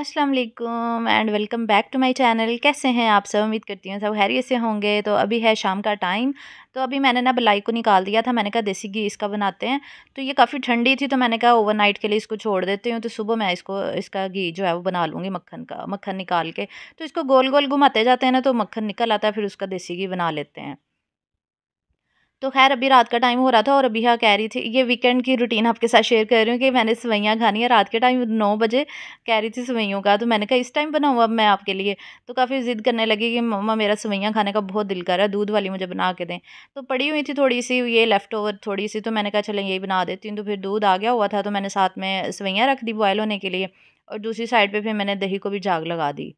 अस्सलाम वालेकुम and welcome back to my channel कैसे हैं आप सब उम्मीद करती हूँ सब हैरियत से होंगे तो अभी है शाम का टाइम तो अभी मैंने ना बलाई को निकाल दिया था मैंने कहा देसी घी इसका बनाते हैं तो ये काफ़ी ठंडी थी तो मैंने कहा ओवरनाइट के लिए इसको छोड़ देती हूँ तो सुबह मैं इसको इसका घी जो है वो बना लूँगी मक्खन का मक्खन निकाल के तो इसको गोल गोल घुमाते जाते हैं ना तो मक्खन निकल आता है फिर उसका देसी घी बना लेते हैं तो खैर अभी रात का टाइम हो रहा था और अभी हाँ कह रही थी ये वीकेंड की रूटीन आपके साथ शेयर कर रही हूँ कि मैंने सवैयाँ खानी है रात के टाइम नौ बजे कह रही थी सवैयों का तो मैंने कहा इस टाइम बनाऊँ अब मैं आपके लिए तो काफ़ी ज़िद करने लगी कि मम्मा मेरा सवैयाँ खाने का बहुत दिल कर रहा है दूध वाली मुझे बना के दें तो पड़ी हुई थी थोड़ी सी ये लेफ़्ट ओवर थोड़ी सी तो मैंने कहा चलें यही बना देती हूँ तो फिर दूध आ गया हुआ था तो मैंने साथ में सवैयाँ रख दी बॉयल होने के लिए और दूसरी साइड पर फिर मैंने दही को भी जाग लगा दी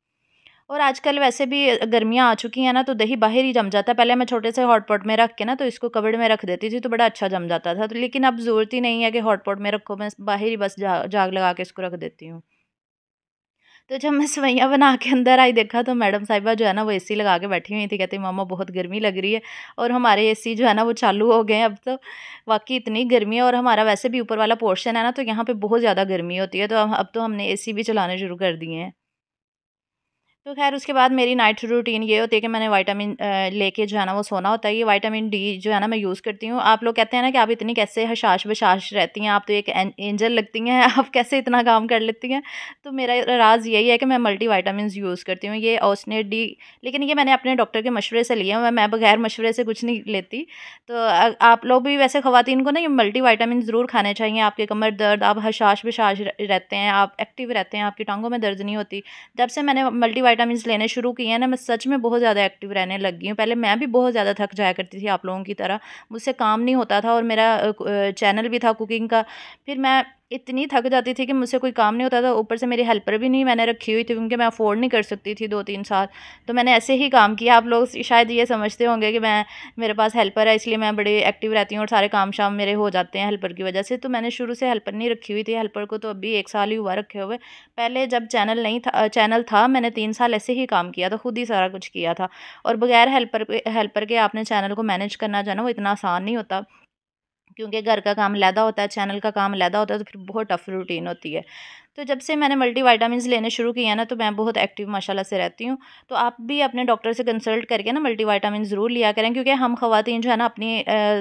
और आजकल वैसे भी गर्मियाँ आ चुकी हैं ना तो दही बाहर ही जम जाता है पहले मैं छोटे से हॉट पॉट में रख के ना तो इसको कबड़ में रख देती थी तो बड़ा अच्छा जम जाता था तो लेकिन अब ज़रूरत ही नहीं है कि हॉट पॉट में रखो मैं बाहर ही बस जा, जाग लगा के इसको रख देती हूँ तो जब मैं सवैयाँ बना के अंदर आई देखा तो मैडम साहिबा जो है ना वो एसी लगा के बैठी हुई थी कहती मामा बहुत गर्मी लग रही है और हमारे एसी जो है ना वो चालू हो गए अब तो वाकई इतनी गर्मी है और हमारा वैसे भी ऊपर वाला पोर्शन है ना तो यहाँ पे बहुत ज़्यादा गर्मी होती है तो अब तो हमने एसी भी चलाने शुरू कर दिए हैं तो खैर उसके बाद मेरी नाइट रूटीन ये होती है कि मैंने वाइटामिन लेके जो है ना वो सोना होता है ये वाइटामिन डी जो है ना मैं यूज़ करती हूँ आप लोग कहते हैं ना कि आप इतनी कैसे हशाश बशाश रहती हैं आप तो एक एंजल लगती हैं आप कैसे इतना काम कर लेती हैं तो मेरा राज यही है कि मैं मल्टी वाइटामिन यूज़ करती हूँ ये ओसनेट डी लेकिन ये मैंने अपने डॉक्टर के मशवरे से लिया मैं बगैर मशवरे से कुछ नहीं लेती तो आप लोग भी वैसे खुवान को ना ये मल्टी वाइटामिन ज़रूर खाने चाहिए आपके कमर दर्द आप हशाश बशाश रहते हैं आप एक्टिव रहते हैं आपकी टांगों में दर्द नहीं होती जब से मैंने मल्टी वाइटामिन लेने शुरू किए हैं ना मैं सच में बहुत ज़्यादा एक्टिव रहने लग गई हूँ पहले मैं भी बहुत ज़्यादा थक जाया करती थी आप लोगों की तरह मुझसे काम नहीं होता था और मेरा चैनल भी था कुकिंग का फिर मैं इतनी थक जाती थी कि मुझसे कोई काम नहीं होता था ऊपर से मेरी हेल्पर भी नहीं मैंने रखी हुई थी क्योंकि मैं अफोर्ड नहीं कर सकती थी दो तीन साल तो मैंने ऐसे ही काम किया आप लोग शायद ये समझते होंगे कि मैं मेरे पास हेल्पर है इसलिए मैं बड़ी एक्टिव रहती हूँ और सारे काम शाम मेरे हो जाते हैं हेल्पर की वजह से तो मैंने शुरू से हेल्पर नहीं रखी हुई थी हेल्पर को तो अभी एक साल ही हुआ रखे हुए पहले जब चैनल नहीं था चैनल था मैंने तीन साल ऐसे ही काम किया था खुद ही सारा कुछ किया था और बगैर हेल्पर हेल्पर के आपने चैनल को मैनेज करना जाना वो इतना आसान नहीं होता क्योंकि घर का काम लैदा होता है चैनल का काम लैदा होता है तो फिर बहुत टफ़ रूटीन होती है तो जब से मैंने मल्टी वाइटामिन लेने शुरू किया ना तो मैं बहुत एक्टिव माशाल्लाह से रहती हूँ तो आप भी अपने डॉक्टर से कंसल्ट करके ना मल्टी वाइटामिन ज़रूर लिया करें क्योंकि हम खातन जो है ना अपनी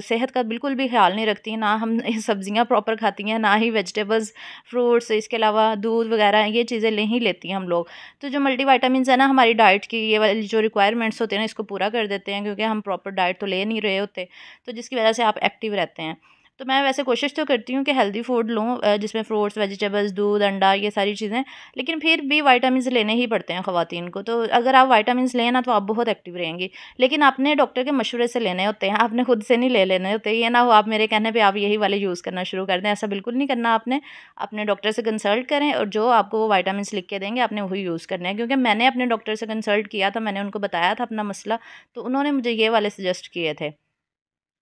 सेहत का बिल्कुल भी ख्याल नहीं रखती ना हम सब्ज़ियाँ प्रॉपर खाती हैं ना ही वेजिटेबल्स फ्रूट्स इसके अलावा दूध वगैरह ये चीज़ें नहीं लेती हम लोग तो जो मल्टी वाइटामस है ना हमारी डाइट की ये वाली जो रिक्वायरमेंट्स होते हैं ना इसको पूरा कर देते हैं क्योंकि हम प्रॉपर डाइट तो ले नहीं रहे होते तो जिसकी वजह से आप एक्टिव रहते हैं तो मैं वैसे कोशिश तो करती हूँ कि हेल्दी फूड लूँ जिसमें फ्रूट्स वेजिटेबल्स दूध अंडा ये सारी चीज़ें लेकिन फिर भी वाइटामिन लेने ही पड़ते हैं ख़वान को तो अगर आप वाइटामिन लें ना तो आप बहुत एक्टिव रहेंगी लेकिन आपने डॉक्टर के मशवरे से लेने होते हैं आपने खुद से नहीं ले लेने होते ये ना हो आप मेरे कहने पर आप यही वाले यूज़ करना शुरू कर दें ऐसा बिल्कुल नहीं करना आपने अपने डॉक्टर से कंसल्ट करें और जो आपको वो वाइटामिन लिख के देंगे आपने वही यूज़ करना है क्योंकि मैंने अपने डॉक्टर से कंसल्ट किया था मैंने उनको बताया था अपना मसला तो उन्होंने मुझे ये वाले सजेस्ट किए थे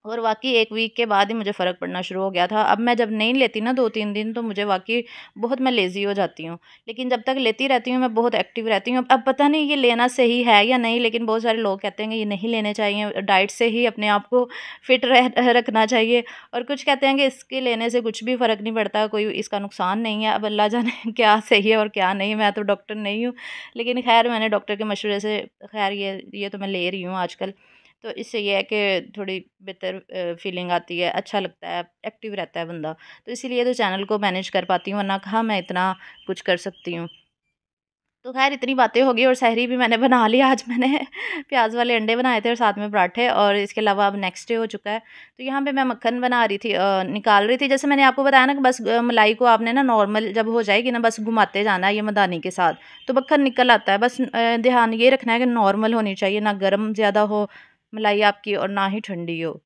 और वाकई एक वीक के बाद ही मुझे फ़र्क पड़ना शुरू हो गया था अब मैं जब नहीं लेती ना दो तीन दिन तो मुझे वाकई बहुत मैं लेज़ी हो जाती हूँ लेकिन जब तक लेती रहती हूँ मैं बहुत एक्टिव रहती हूँ अब पता नहीं ये लेना सही है या नहीं लेकिन बहुत सारे लोग कहते हैं कि ये नहीं लेने चाहिए डाइट से ही अपने आप को फिट रह रखना चाहिए और कुछ कहते हैं कि इसके लेने से कुछ भी फ़र्क नहीं पड़ता कोई इसका नुकसान नहीं है अब अल्लाह जाने क्या सही है और क्या नहीं मैं तो डॉक्टर नहीं हूँ लेकिन खैर मैंने डॉक्टर के मशवरे से खैर ये ये तो मैं ले रही हूँ आजकल तो इससे यह है कि थोड़ी बेहतर फीलिंग आती है अच्छा लगता है एक्टिव रहता है बंदा तो इसीलिए तो चैनल को मैनेज कर पाती हूँ वरना कहा मैं इतना कुछ कर सकती हूँ तो खैर इतनी बातें हो गई और सहरी भी मैंने बना ली आज मैंने प्याज वाले अंडे बनाए थे और साथ में पराठे और इसके अलावा अब नेक्स्ट डे हो चुका है तो यहाँ पे मैं मक्खन बना रही थी निकाल रही थी जैसे मैंने आपको बताया ना कि बस मलाई को आपने ना नॉर्मल जब हो जाएगी ना बस घुमाते जाना है ये मदानी के साथ तो मक्खन निकल आता है बस ध्यान ये रखना है कि नॉर्मल होनी चाहिए ना गर्म ज़्यादा हो मलाई आपकी और ना ही ठंडी हो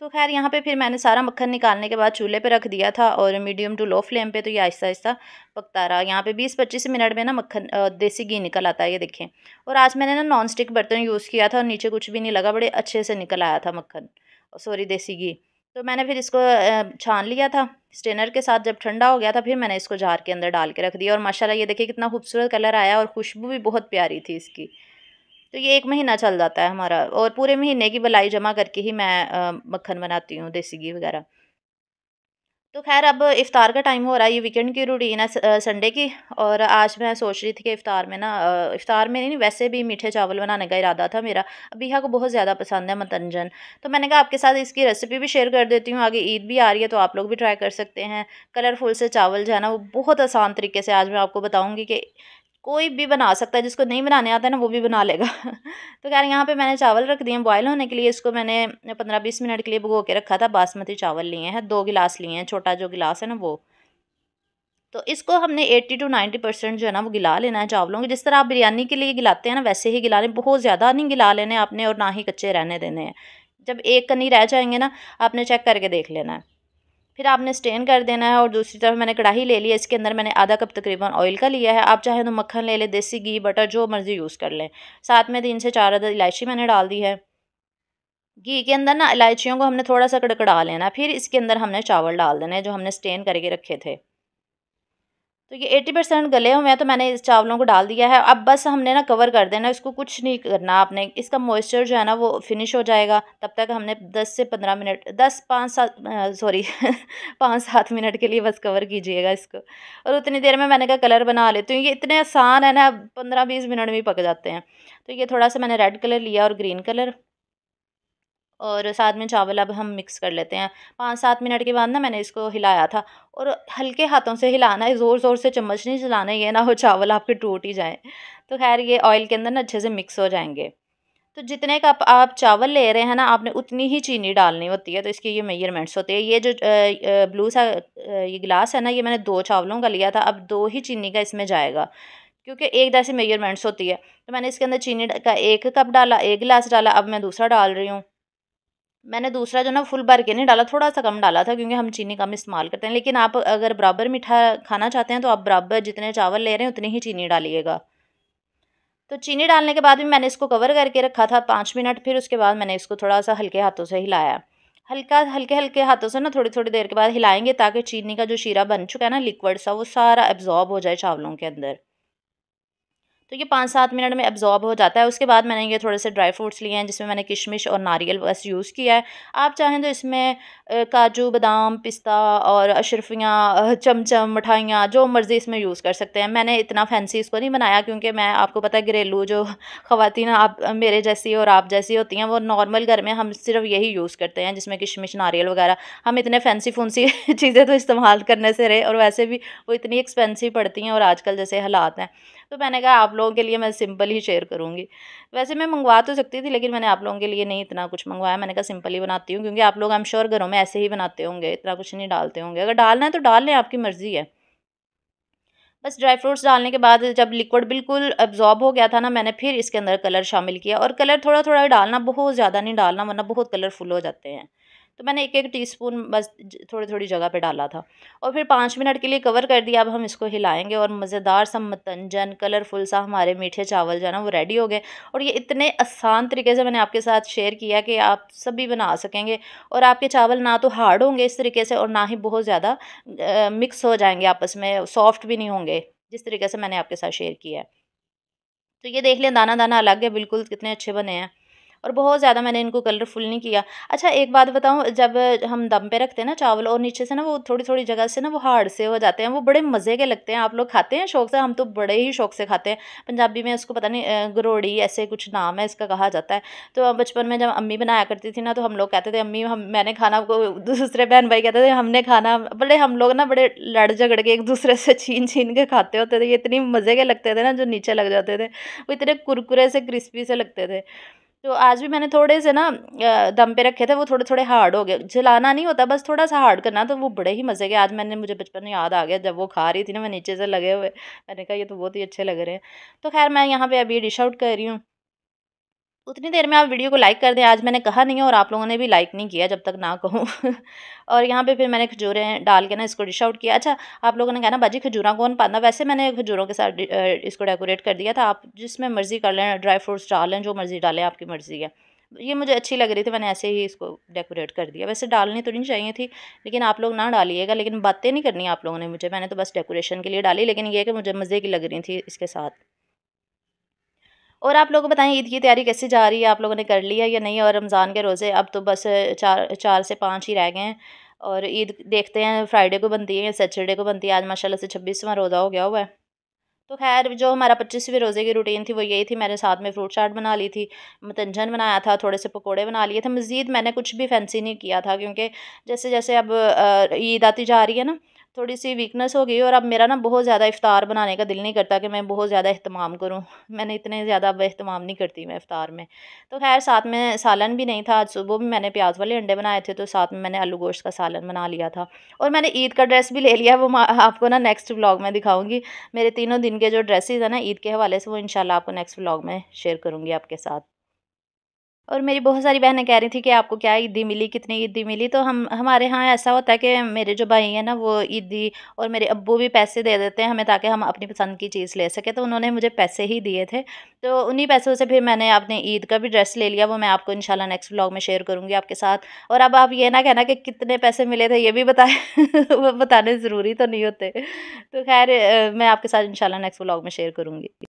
तो खैर यहाँ पे फिर मैंने सारा मक्खन निकालने के बाद चूल्हे पे रख दिया था और मीडियम टू लो फ्लेम पे तो ये आहिस्ता आहिस्ता पकता रहा यहाँ पे 20-25 मिनट में ना मक्खन देसी घी निकल आता है ये देखें और आज मैंने ना नॉन स्टिक बर्तन यूज़ किया था और नीचे कुछ भी नहीं लगा बड़े अच्छे से निकल आया था मक्खन सॉरी देसी घी तो मैंने फिर इसको छान लिया था स्टेनर के साथ जब ठंडा हो गया था फिर मैंने इसको जार के अंदर डाल के रख दिया और माशाल्लाह ये देखिए कितना खूबसूरत कलर आया और खुशबू भी बहुत प्यारी थी इसकी तो ये एक महीना चल जाता है हमारा और पूरे महीने की बलाई जमा करके ही मैं मक्खन बनाती हूँ देसी घी वगैरह तो खैर अब इफ़ार का टाइम हो रहा है ये वीकेंड की रूटीन है संडे की और आज मैं सोच रही थी कि इफ़ार में ना इफ़ार में नहीं वैसे भी मीठे चावल बनाने का इरादा था मेरा अबीहा को बहुत ज़्यादा पसंद है मतंजन तो मैंने कहा आपके साथ इसकी रेसिपी भी शेयर कर देती हूँ आगे ईद भी आ रही है तो आप लोग भी ट्राई कर सकते हैं कलरफुल से चावल जो है ना वो बहुत आसान तरीके से आज मैं आपको बताऊँगी कि कोई भी बना सकता है जिसको नहीं बनाने आता है ना वो भी बना लेगा तो खैर यहाँ पे मैंने चावल रख दिए बॉयल होने के लिए इसको मैंने पंद्रह बीस मिनट के लिए भुगो के रखा था बासमती चावल लिए हैं दो गिलास लिए हैं छोटा जो गिलास है ना वो तो इसको हमने एट्टी टू नाइन्टी परसेंट जो है ना वो गिला लेना है चावलों के जिस तरह आप बिरयानी के लिए गिलाते हैं ना वैसे ही गिला लें बहुत ज़्यादा नहीं गिला लेने आपने और ना ही कच्चे रहने देने हैं जब एक कनी रह जाएंगे ना आपने चेक करके देख लेना है फिर आपने स्टेन कर देना है और दूसरी तरफ मैंने कढ़ाई ले ली है इसके अंदर मैंने आधा कप तकरीबन ऑयल का लिया है आप चाहे तो मक्खन ले लें देसी घी बटर जो मर्ज़ी यूज़ कर लें साथ में तीन से चार अदर इलायची मैंने डाल दी है घी के अंदर ना इलायचियों को हमने थोड़ा सा कड़कड़ा लेना फिर इसके अंदर हमने चावल डाल देना है जो हमने स्टेन करके रखे थे तो ये एट्टी परसेंट गले हुए हैं तो मैंने इस चावलों को डाल दिया है अब बस हमने ना कवर कर देना इसको कुछ नहीं करना आपने इसका मॉइस्चर जो है ना वो फिनिश हो जाएगा तब तक हमने दस से पंद्रह मिनट दस पाँच सात सॉरी पाँच सात मिनट के लिए बस कवर कीजिएगा इसको और उतनी देर में मैंने कहा कलर बना लेती तो हूँ ये इतने आसान है ना पंद्रह बीस मिनट में पक जाते हैं तो ये थोड़ा सा मैंने रेड कलर लिया और ग्रीन कलर और साथ में चावल अब हम मिक्स कर लेते हैं पाँच सात मिनट के बाद ना मैंने इसको हिलाया था और हल्के हाथों से हिलाना है ज़ोर ज़ोर से चम्मच नहीं चलाना ये ना हो चावल आपके टूट ही जाएँ तो खैर ये ऑयल के अंदर ना अच्छे से मिक्स हो जाएंगे तो जितने कप आप चावल ले रहे हैं ना आपने उतनी ही चीनी डालनी होती है तो इसकी ये मेजरमेंट्स होते हैं ये जो ब्लू सा ये गिलास है ना ये मैंने दो चावलों का लिया था अब दो ही चीनी का इसमें जाएगा क्योंकि एक जैसी मेजरमेंट्स होती है तो मैंने इसके अंदर चीनी का एक कप डाला एक गिलास डाला अब मैं दूसरा डाल रही हूँ मैंने दूसरा जो ना फुल भर के नहीं डाला थोड़ा सा कम डाला था क्योंकि हम चीनी कम इस्तेमाल करते हैं लेकिन आप अगर बराबर मीठा खाना चाहते हैं तो आप बराबर जितने चावल ले रहे हैं उतनी ही चीनी डालिएगा तो चीनी डालने के बाद भी मैंने इसको कवर करके रखा था पाँच मिनट फिर उसके बाद मैंने इसको थोड़ा सा हल्के हाथों से हिलाया हल्का हल्के हल्के हाथों से ना थोड़ी थोड़ी देर के बाद हिलाएंगे ताकि चीनी का जो शीरा बन चुका है ना लिक्विड सा वो सारा एब्जॉर्ब हो जाए चावलों के अंदर तो ये पाँच सात मिनट में एब्जॉर्ब हो जाता है उसके बाद मैंने ये थोड़े से ड्राई फ्रूट्स लिए हैं जिसमें मैंने किशमिश और नारियल बस यूज़ किया है आप चाहें तो इसमें काजू बादाम पिस्ता और अशरफियाँ चमचम मिठाइयाँ जो मर्ज़ी इसमें यूज़ कर सकते हैं मैंने इतना फैंसी इसको नहीं बनाया क्योंकि मैं आपको पता है घरेलू जो ख़वान आप मेरे जैसी और आप जैसी होती हैं वो नॉर्मल घर में हम सिर्फ यही यूज़ करते हैं जिसमें किशमिश नारियल वगैरह हम इतने फैंसी फूंसी चीज़ें तो इस्तेमाल करने से रहे और वैसे भी वो इतनी एक्सपेंसिव पड़ती हैं और आजकल जैसे हालात हैं तो मैंने कहा आप लोगों के लिए मैं सिंपल ही शेयर करूँगी वैसे मैं मंगवा तो सकती थी लेकिन मैंने आप लोगों के लिए नहीं इतना कुछ मंगवाया मैंने कहा सिंपल ही बनाती हूँ क्योंकि आप लोग आई एम श्योर घरों में ऐसे ही बनाते होंगे इतना कुछ नहीं डालते होंगे अगर डालना है तो डाल लें आपकी मर्ज़ी है बस ड्राई फ्रूट्स डालने के बाद जब लिक्विड बिल्कुल अब्जॉर्ब हो गया था ना मैंने फिर इसके अंदर कलर शामिल किया और कलर थोड़ा थोड़ा डालना बहुत ज़्यादा नहीं डालना वरना बहुत कलरफुल हो जाते हैं तो मैंने एक एक टीस्पून बस थोड़ी थोड़ी जगह पे डाला था और फिर पाँच मिनट के लिए कवर कर दिया अब हम इसको हिलाएंगे और मज़ेदार सा मतंजन कलरफुल सा हमारे मीठे चावल जो है ना वो रेडी हो गए और ये इतने आसान तरीके से मैंने आपके साथ शेयर किया कि आप सभी बना सकेंगे और आपके चावल ना तो हार्ड होंगे इस तरीके से और ना ही बहुत ज़्यादा मिक्स हो जाएंगे आपस में सॉफ्ट भी नहीं होंगे जिस तरीके से मैंने आपके साथ शेयर किया है तो ये देख लें दाना दाना अलग है बिल्कुल कितने अच्छे बने हैं और बहुत ज़्यादा मैंने इनको कलरफुल नहीं किया अच्छा एक बात बताऊँ जब हम दम पे रखते हैं ना चावल और नीचे से ना वो थोड़ी थोड़ी जगह से ना वो हार्ड से हो जाते हैं वो बड़े मज़े के लगते हैं आप लोग खाते हैं शौक से हम तो बड़े ही शौक से खाते हैं पंजाबी में उसको पता नहीं गरोड़ी ऐसे कुछ नाम है इसका कहा जाता है तो बचपन में जब अम्मी बनाया करती थी ना तो हम लोग कहते थे अम्मी हम मैंने खाना को दूसरे बहन भाई कहते थे हमने खाना बड़े हम लोग ना बड़े लड़ झगड़ के एक दूसरे से छीन छीन के खाते होते थे ये इतनी मज़े के लगते थे ना जो नीचे लग जाते थे वो इतने कुरकुरे से क्रिस्पी से लगते थे तो आज भी मैंने थोड़े से ना दम पे रखे थे वो थोड़े थोड़े हार्ड हो गए जलाना नहीं होता बस थोड़ा सा हार्ड करना तो वो बड़े ही मज़े के आज मैंने मुझे बचपन में याद आ गया जब वो खा रही थी ना मैं नीचे से लगे हुए मैंने कहा ये तो बहुत ही अच्छे लग रहे हैं तो खैर मैं यहाँ पर अभी डिश आउट कर रही हूँ उतनी देर में आप वीडियो को लाइक कर दें आज मैंने कहा नहीं है और आप लोगों ने भी लाइक नहीं किया जब तक ना कहूँ और यहाँ पे फिर मैंने खजूरें डाल के ना इसको डिश आउट किया अच्छा आप लोगों ने कहा ना बाजी खजूरा कौन पाना वैसे मैंने खजूरों के साथ इसको डेकोरेट कर दिया था आप जिसमें मर्ज़ी कर लें ड्राई फ्रूट्स डाल लें जो मर्ज़ी डालें आपकी मर्ज़ी है ये मुझे अच्छी लग रही थी मैंने ऐसे ही इसको डेकोरेट कर दिया वैसे डालनी तो नहीं चाहिए थी लेकिन आप लोग ना डालिएगा लेकिन बातें नहीं करनी आप लोगों ने मुझे मैंने तो बस डेकोरेशन के लिए डाली लेकिन ये कि मुझे मज़े की लग रही थी इसके साथ और आप लोगों को बताएं ईद की तैयारी कैसे जा रही है आप लोगों ने कर लिया या नहीं और रमज़ान के रोज़े अब तो बस चार चार से पाँच ही रह गए हैं और ईद देखते हैं फ्राइडे को बनती है या सैटरडे को बनती है आज माशाल्लाह से छब्बीसवां रोज़ा हो गया हुआ है तो खैर जो हमारा पच्चीसवें रोज़े की रूटीन थी वो यही थी मैंने साथ में फ्रूट चाट बना ली थी मतंजन बनाया था थोड़े से पकोड़े बना लिए थे मज़ीद मैंने कुछ भी फैंसी नहीं किया था क्योंकि जैसे जैसे अब ईद आती जा रही है ना थोड़ी सी वीकनेस हो गई और अब मेरा ना बहुत ज़्यादा इफ़ार बनाने का दिल नहीं करता कि मैं बहुत ज़्यादा अहतमाम करूँ मैंने इतने ज़्यादा अब अहतमाम नहीं करती मैं इफ़ार में तो खैर साथ में सालन भी नहीं था आज सुबह भी मैंने प्याज वाले अंडे बनाए थे तो साथ में मैंने आलू गोश्त का सालन बना लिया था और मैंने ईद का ड्रेस भी ले लिया वो आपको ना नेक्स्ट ब्लॉग में दिखाऊँगी मेरे तीनों दिन के जो ड्रेसेज हैं ना ईद के हवाले से वो इनशाला आपको नेक्स्ट ब्लॉग में शेयर करूँगी आपके साथ और मेरी बहुत सारी बहनें कह रही थी कि आपको क्या ईदी मिली कितनी ईदी मिली तो हम हमारे यहाँ ऐसा होता है कि मेरे जो भाई हैं ना वो ईदी और मेरे अब्बू भी पैसे दे देते हैं हमें ताकि हम अपनी पसंद की चीज़ ले सकें तो उन्होंने मुझे पैसे ही दिए थे तो उन्हीं पैसों से फिर मैंने अपने ईद का भी ड्रेस ले लिया वो मैं आपको इंशाल्लाह नेक्स्ट ब्लॉग में शेयर करूँगी आपके साथ और अब आप ये ना कहना कि कितने पैसे मिले थे ये भी बताए वो बताने ज़रूरी तो नहीं होते तो खैर मैं आपके साथ इंशाल्लाह नेक्स्ट ब्लॉग में शेयर करूँगी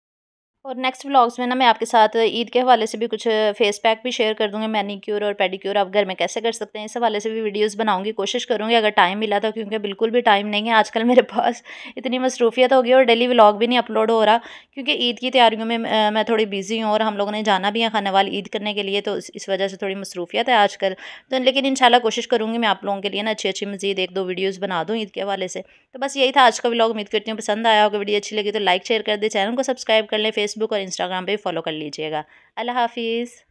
और नेक्स्ट व्लॉग्स में ना मैं आपके साथ ईद के हवाले से भी कुछ फेस पैक भी शेयर कर दूँगी मैनीक्योर और पेडिक्योर आप घर में कैसे कर सकते हैं इस हवाले से भी वीडियोस बनाऊंगी कोशिश करूँगी अगर टाइम मिला तो क्योंकि बिल्कुल भी टाइम नहीं है आजकल मेरे पास इतनी मसरूफियत हो गई और डेली व्लॉग भी नहीं अपलोड हो रहा क्योंकि ईद की तैयारियों में मैं थोड़ी बिजी हूँ और हम लोगों ने जाना भी है खाने वाली ईद करने के लिए तो इस वजह से थोड़ी मसरूफियत है आजकल तो लेकिन इन कोशिश करूँगी मैं आप लोगों के लिए ना अच्छी अच्छी मजीद एक दो वीडियोज़ बना दूँ ईद के हवाले से तो बस यही था आज का व्लॉग उम्मीद करती हूँ पसंद आया होगा वीडियो अच्छी लगी तो लाइक शेयर कर दे चैनल को सब्सक्राइब कर लें फेस फेसबुक और इंस्टाग्राम पर फॉलो कर लीजिएगा अल्लाह हाफिज़